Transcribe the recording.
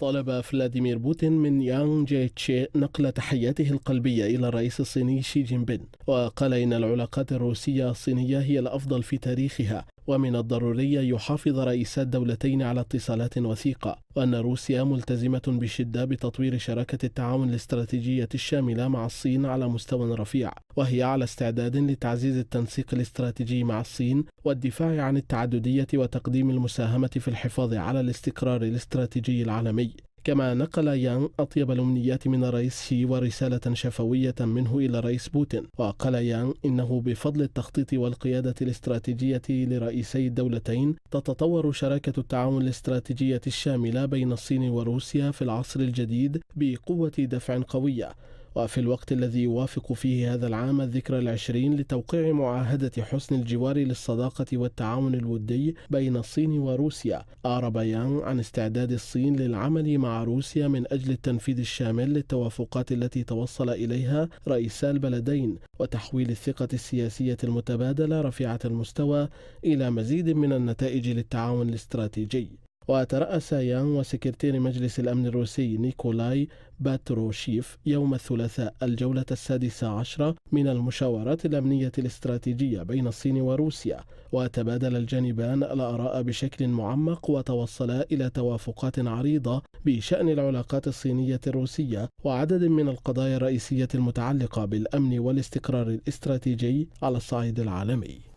طلب فلاديمير بوتين من يانغ جي تشي نقل تحياته القلبية إلى الرئيس الصيني شي جين بين وقال إن العلاقات الروسية الصينية هي الأفضل في تاريخها ومن الضروري يحافظ رئيسا الدولتين على اتصالات وثيقة وأن روسيا ملتزمة بشدة بتطوير شراكة التعاون الاستراتيجية الشاملة مع الصين على مستوى رفيع وهي على استعداد لتعزيز التنسيق الاستراتيجي مع الصين والدفاع عن التعددية وتقديم المساهمة في الحفاظ على الاستقرار الاستراتيجي العالمي كما نقل يان أطيب الأمنيات من الرئيس شي ورسالة شفوية منه إلى الرئيس بوتين وقال يان إنه بفضل التخطيط والقيادة الاستراتيجية لرئيسي الدولتين تتطور شراكة التعاون الاستراتيجية الشاملة بين الصين وروسيا في العصر الجديد بقوة دفع قوية وفي الوقت الذي يوافق فيه هذا العام الذكرى العشرين لتوقيع معاهدة حسن الجوار للصداقة والتعاون الودي بين الصين وروسيا أعرب يانغ عن استعداد الصين للعمل مع روسيا من أجل التنفيذ الشامل للتوافقات التي توصل إليها رئيسا البلدين وتحويل الثقة السياسية المتبادلة رفيعة المستوى إلى مزيد من النتائج للتعاون الاستراتيجي وترأس يان وسكرتير مجلس الأمن الروسي نيكولاي باتروشيف يوم الثلاثاء الجولة السادسة عشرة من المشاورات الأمنية الاستراتيجية بين الصين وروسيا وتبادل الجانبان الآراء بشكل معمق وتوصلا إلى توافقات عريضة بشأن العلاقات الصينية الروسية وعدد من القضايا الرئيسية المتعلقة بالأمن والاستقرار الاستراتيجي على الصعيد العالمي